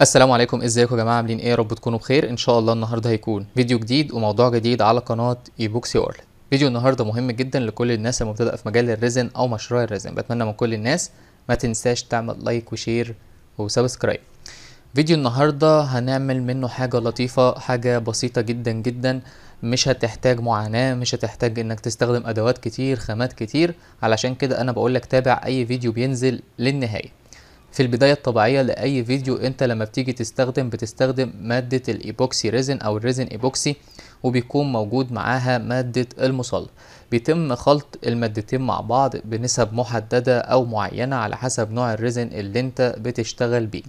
السلام عليكم ازيكم يا جماعه عاملين ايه يا رب تكونوا بخير ان شاء الله النهارده هيكون فيديو جديد وموضوع جديد على قناه ايبوكسي يورل فيديو النهارده مهم جدا لكل الناس المبتدئه في مجال الريزن او مشروع الريزن بتمنى من كل الناس ما تنساش تعمل لايك وشير وسبسكرايب فيديو النهارده هنعمل منه حاجه لطيفه حاجه بسيطه جدا جدا مش هتحتاج معاناة مش هتحتاج انك تستخدم ادوات كتير خامات كتير علشان كده انا بقول لك تابع اي فيديو بينزل للنهاية في البداية الطبيعية لأي فيديو أنت لما بتيجي تستخدم بتستخدم مادة الإيبوكسي ريزن أو الريزن إيبوكسي وبيكون موجود معاها مادة المصلى بيتم خلط المادتين مع بعض بنسب محددة أو معينة على حسب نوع الريزن اللي أنت بتشتغل بيه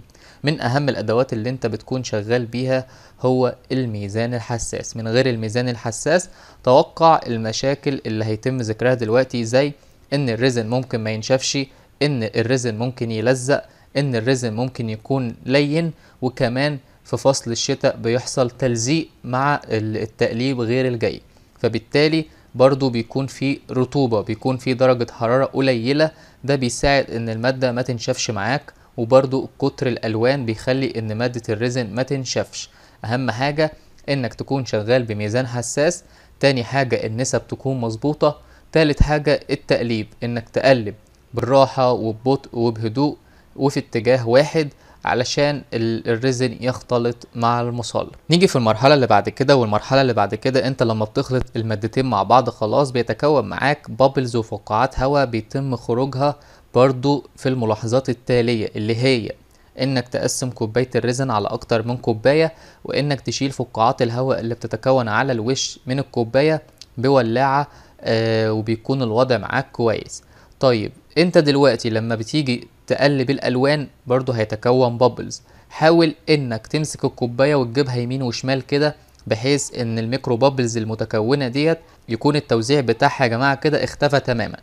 من أهم الأدوات اللي أنت بتكون شغال بيها هو الميزان الحساس من غير الميزان الحساس توقع المشاكل اللي هيتم ذكرها دلوقتي زي إن الريزن ممكن ما ينشفش إن الريزن ممكن يلزق ان الرزم ممكن يكون لين وكمان في فصل الشتاء بيحصل تلزيق مع التقليب غير الجاي فبالتالي برضو بيكون في رطوبة بيكون في درجة حرارة قليلة ده بيساعد ان المادة ما تنشفش معاك وبرضو كتر الالوان بيخلي ان مادة الرزن ما تنشفش اهم حاجة انك تكون شغال بميزان حساس تاني حاجة النسب تكون مظبوطة تالت حاجة التقليب انك تقلب بالراحة وببطء وبهدوء وفي اتجاه واحد علشان الريزن يختلط مع المصل نيجي في المرحله اللي بعد كده والمرحله اللي بعد كده انت لما بتخلط المادتين مع بعض خلاص بيتكون معاك بابلز وفقاعات هواء بيتم خروجها برضو في الملاحظات التاليه اللي هي انك تقسم كوبايه الريزن على اكتر من كوبايه وانك تشيل فقاعات الهواء اللي بتتكون على الوش من الكوبايه بولاعه آه وبيكون الوضع معاك كويس طيب انت دلوقتي لما بتيجي تقلب الالوان برضو هيتكون بابلز حاول انك تمسك الكوبايه وتجيبها يمين وشمال كده بحيث ان الميكرو بابلز المتكونه ديت يكون التوزيع بتاعها يا جماعه كده اختفى تماما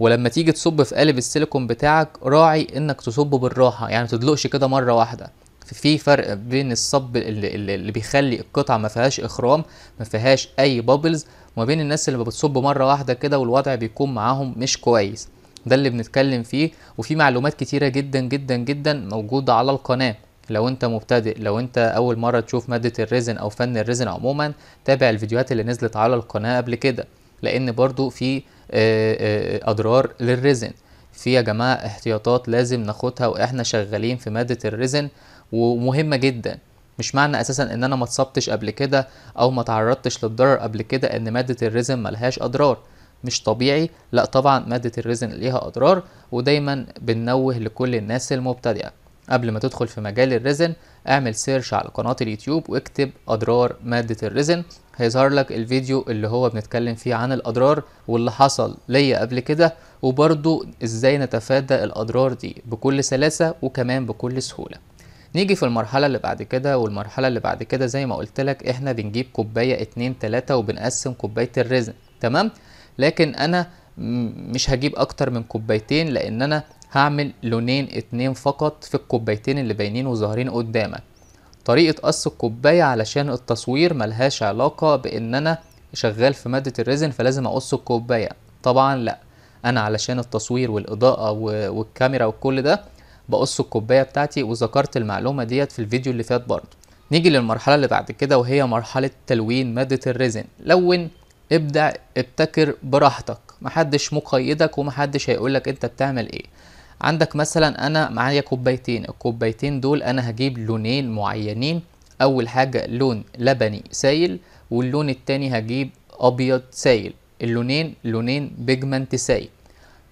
ولما تيجي تصب في قالب السيليكون بتاعك راعي انك تصب بالراحه يعني متدلقش كده مره واحده في فرق بين الصب اللي, اللي بيخلي القطعه ما فيهاش اخرام ما فيهاش اي بابلز وما بين الناس اللي بتصب مره واحده كده والوضع بيكون معاهم مش كويس ده اللي بنتكلم فيه وفي معلومات كتيرة جدا جدا جدا موجودة على القناة لو انت مبتدئ لو انت اول مرة تشوف مادة الريزن او فن الريزن عموما تابع الفيديوهات اللي نزلت على القناة قبل كده لان برضو في آه، آه، آه، اضرار للريزن في يا جماعة احتياطات لازم ناخدها واحنا شغالين في مادة الريزن ومهمة جدا مش معنى اساسا ان انا ما اتصبتش قبل كده او ما تعرضتش للضرر قبل كده ان مادة الريزن ملهاش اضرار مش طبيعي لا طبعا ماده الريزن ليها اضرار ودايما بنوه لكل الناس المبتدئه قبل ما تدخل في مجال الريزن اعمل سيرش على قناة اليوتيوب واكتب اضرار مادة الريزن هيظهر لك الفيديو اللي هو بنتكلم فيه عن الاضرار واللي حصل ليا قبل كده وبرضو ازاي نتفادى الاضرار دي بكل سلاسة وكمان بكل سهولة نيجي في المرحلة اللي بعد كده والمرحلة اللي بعد كده زي ما قلت لك احنا بنجيب كوباية اتنين تلاتة وبنقسم كوباية الريزن تمام لكن انا مش هجيب اكتر من كوبايتين لان انا هعمل لونين اتنين فقط في الكوبايتين اللي باينين وظاهرين قدامك طريقة قص الكوباية علشان التصوير ملهاش علاقة بان انا شغال في مادة الريزن فلازم اقص الكوباية طبعا لا انا علشان التصوير والاضاءة والكاميرا وكل ده بقص الكوباية بتاعتي وذكرت المعلومة ديت في الفيديو اللي فات برضه نيجي للمرحلة اللي بعد كده وهي مرحلة تلوين مادة الريزن لون ابدع ابتكر براحتك محدش مقيدك ومحدش هيقولك انت بتعمل ايه عندك مثلا انا معايا كوبايتين الكوبايتين دول انا هجيب لونين معينين اول حاجة لون لبني سايل واللون التاني هجيب ابيض سايل اللونين لونين بيجمنت سايل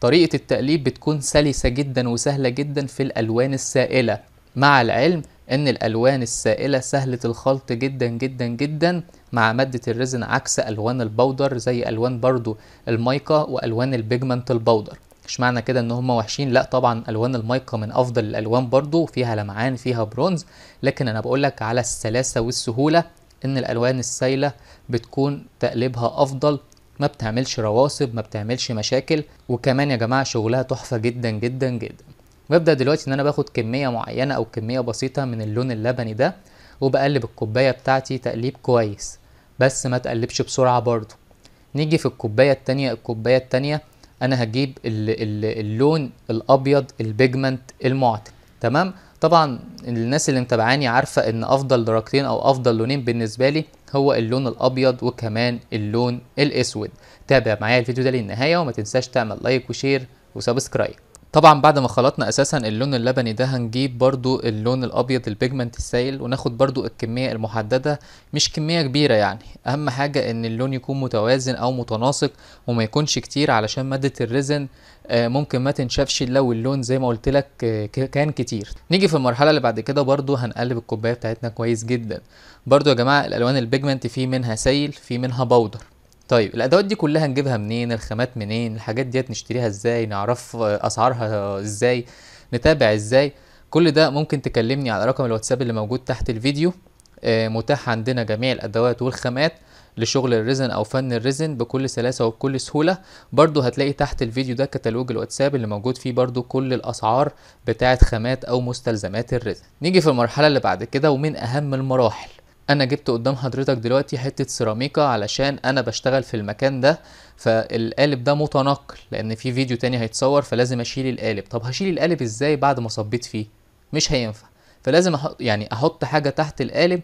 طريقة التقليب بتكون سلسة جدا وسهلة جدا في الالوان السائلة مع العلم ان الالوان السائله سهله الخلط جدا جدا جدا مع ماده الريزن عكس الوان البودر زي الوان برضو المايكا والوان البيجمنت البودر مش معنى كده ان هم وحشين لا طبعا الوان المايكا من افضل الالوان برضو فيها لمعان فيها برونز لكن انا بقول لك على السلاسه والسهوله ان الالوان السايله بتكون تقليبها افضل ما بتعملش رواسب ما بتعملش مشاكل وكمان يا جماعه شغلها تحفه جدا جدا جدا ببدا دلوقتي ان انا باخد كميه معينه او كميه بسيطه من اللون اللبني ده وبقلب الكوبايه بتاعتي تقليب كويس بس ما تقلبش بسرعه برضو نيجي في الكوبايه التانية الكوبايه التانية انا هجيب اللون الابيض البيجمنت المعتم تمام طبعا الناس اللي متابعاني عارفه ان افضل درجتين او افضل لونين بالنسبه لي هو اللون الابيض وكمان اللون الاسود تابع معايا الفيديو ده للنهايه وما تنساش تعمل لايك وشير وسبسكرايب طبعا بعد ما خلطنا اساسا اللون اللبني ده هنجيب برضو اللون الابيض البيجمنت السائل وناخد برضو الكمية المحددة مش كمية كبيرة يعني اهم حاجة ان اللون يكون متوازن او متناسق وما يكونش كتير علشان مادة الريزن آه، ممكن ما تنشفش لو اللون زي ما قلت لك آه، كان كتير نيجي في المرحله اللي بعد كده برضو هنقلب الكوبايه بتاعتنا كويس جدا برضو يا جماعه الالوان البيجمنت في منها سيل في منها بودر طيب الادوات دي كلها نجيبها منين الخامات منين الحاجات ديت نشتريها ازاي نعرف اسعارها ازاي نتابع ازاي كل ده ممكن تكلمني على رقم الواتساب اللي موجود تحت الفيديو آه، متاح عندنا جميع الادوات والخامات لشغل الريزن او فن الريزن بكل سلاسه وبكل سهوله برضو هتلاقي تحت الفيديو ده كتالوج الواتساب اللي موجود فيه برضو كل الاسعار بتاعه خامات او مستلزمات الريزن نيجي في المرحله اللي بعد كده ومن اهم المراحل انا جبت قدام حضرتك دلوقتي حته سيراميكا علشان انا بشتغل في المكان ده فالقالب ده متنقل لان في فيديو تاني هيتصور فلازم اشيل القالب طب هشيل القالب ازاي بعد ما صبيت فيه مش هينفع فلازم أحط يعني احط حاجه تحت القالب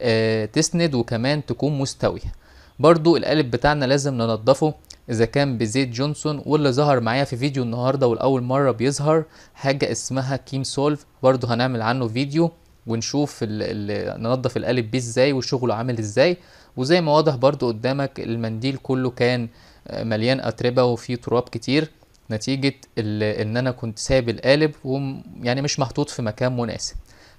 آه تسند وكمان تكون مستويه برضو القالب بتاعنا لازم ننضفه اذا كان بزيت جونسون واللي ظهر معايا في فيديو النهارده والاول مره بيظهر حاجه اسمها كيم سولف برضو هنعمل عنه فيديو ونشوف ال ال ننظف القالب بيه ازاي وشغله عامل ازاي وزي ما واضح برضو قدامك المنديل كله كان آه، مليان اتربه وفيه تراب كتير نتيجه ان انا كنت سايب القالب ويعني مش محطوط في مكان مناسب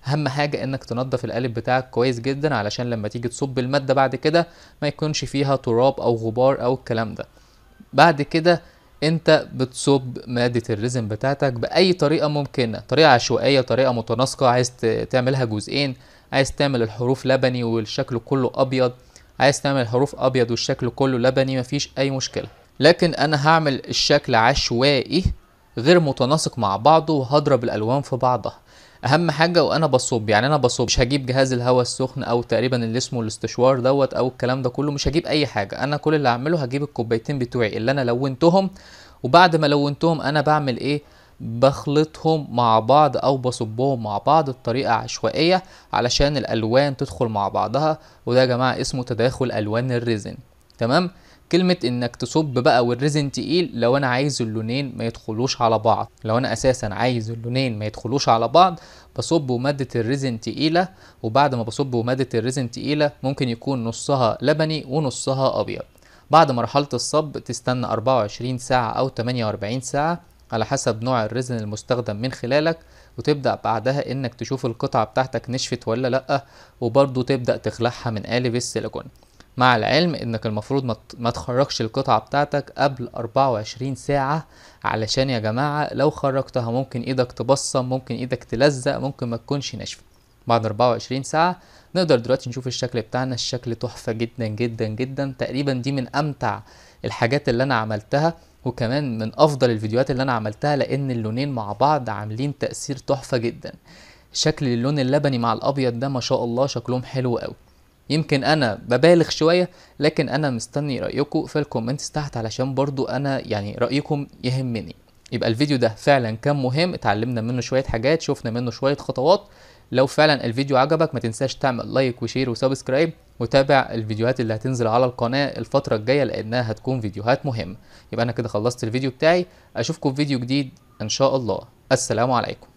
اهم حاجه انك تنظف القالب بتاعك كويس جدا علشان لما تيجي تصب الماده بعد كده ما يكونش فيها تراب او غبار او الكلام ده بعد كده انت بتصب ماده الريزم بتاعتك باي طريقه ممكنه طريقه عشوائيه طريقه متناسقه عايز تعملها جزئين عايز تعمل الحروف لبني والشكل كله ابيض عايز تعمل الحروف ابيض والشكل كله لبني مفيش اي مشكله لكن انا هعمل الشكل عشوائي غير متناسق مع بعضه وهضرب الالوان في بعضها اهم حاجه وانا بصب يعني انا بصب مش هجيب جهاز الهواء السخن او تقريبا اللي اسمه الاستشوار دوت او الكلام ده كله مش هجيب اي حاجه انا كل اللي هعمله هجيب الكوبايتين بتوعي اللي انا لونتهم وبعد ما لونتهم انا بعمل ايه بخلطهم مع بعض او بصبهم مع بعض بطريقه عشوائيه علشان الالوان تدخل مع بعضها وده يا جماعه اسمه تداخل الوان الريزن تمام كلمه انك تصب بقى والريزن تقيل لو انا عايز اللونين ما يدخلوش على بعض لو انا اساسا عايز اللونين ما يدخلوش على بعض بصب وماده الريزن تقيله وبعد ما بصب وماده الريزن تقيله ممكن يكون نصها لبني ونصها ابيض بعد مرحله الصب تستنى 24 ساعه او 48 ساعه على حسب نوع الريزن المستخدم من خلالك وتبدأ بعدها إنك تشوف القطعة بتاعتك نشفت ولا لأ وبرضه تبدأ تخلعها من قالب السيليكون مع العلم انك المفروض ما تخرجش القطعة بتاعتك قبل 24 ساعة علشان يا جماعة لو خرجتها ممكن ايدك تبصم ممكن ايدك تلزق ممكن ما تكونش ناشفة بعد 24 ساعة نقدر دلوقتي نشوف الشكل بتاعنا الشكل تحفة جدا جدا جدا تقريبا دي من امتع الحاجات اللي انا عملتها وكمان من افضل الفيديوهات اللي انا عملتها لان اللونين مع بعض عاملين تأثير تحفة جدا شكل اللون اللبني مع الابيض ده ما شاء الله شكلهم حلو قوي يمكن انا ببالغ شويه لكن انا مستني رايكم في الكومنتس تحت علشان برضو انا يعني رايكم يهمني يبقى الفيديو ده فعلا كان مهم اتعلمنا منه شويه حاجات شفنا منه شويه خطوات لو فعلا الفيديو عجبك ما تنساش تعمل لايك وشير وسبسكرايب وتابع الفيديوهات اللي هتنزل على القناة الفترة الجاية لأنها هتكون فيديوهات مهمة يبقى أنا كده خلصت الفيديو بتاعي أشوفكم في فيديو جديد إن شاء الله السلام عليكم